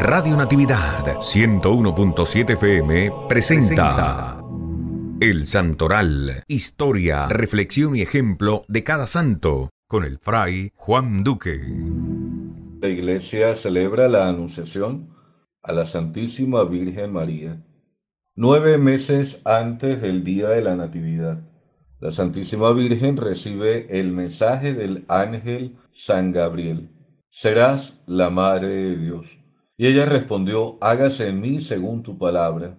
Radio Natividad 101.7 FM presenta El Santoral, historia, reflexión y ejemplo de cada santo, con el fray Juan Duque. La iglesia celebra la Anunciación a la Santísima Virgen María, nueve meses antes del día de la Natividad. La Santísima Virgen recibe el mensaje del ángel San Gabriel. Serás la Madre de Dios y ella respondió, hágase en mí según tu palabra.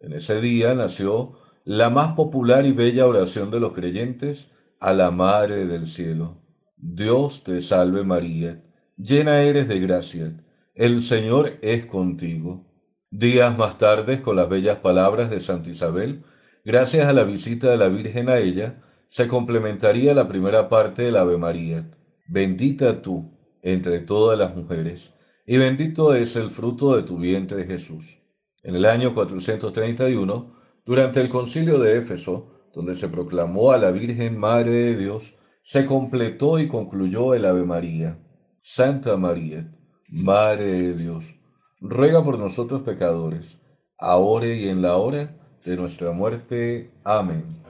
En ese día nació la más popular y bella oración de los creyentes a la Madre del Cielo. Dios te salve María, llena eres de gracia, el Señor es contigo. Días más tarde, con las bellas palabras de Santa Isabel, gracias a la visita de la Virgen a ella, se complementaría la primera parte del Ave María. Bendita tú entre todas las mujeres y bendito es el fruto de tu vientre Jesús. En el año 431, durante el concilio de Éfeso, donde se proclamó a la Virgen Madre de Dios, se completó y concluyó el Ave María. Santa María, Madre de Dios, ruega por nosotros pecadores, ahora y en la hora de nuestra muerte. Amén.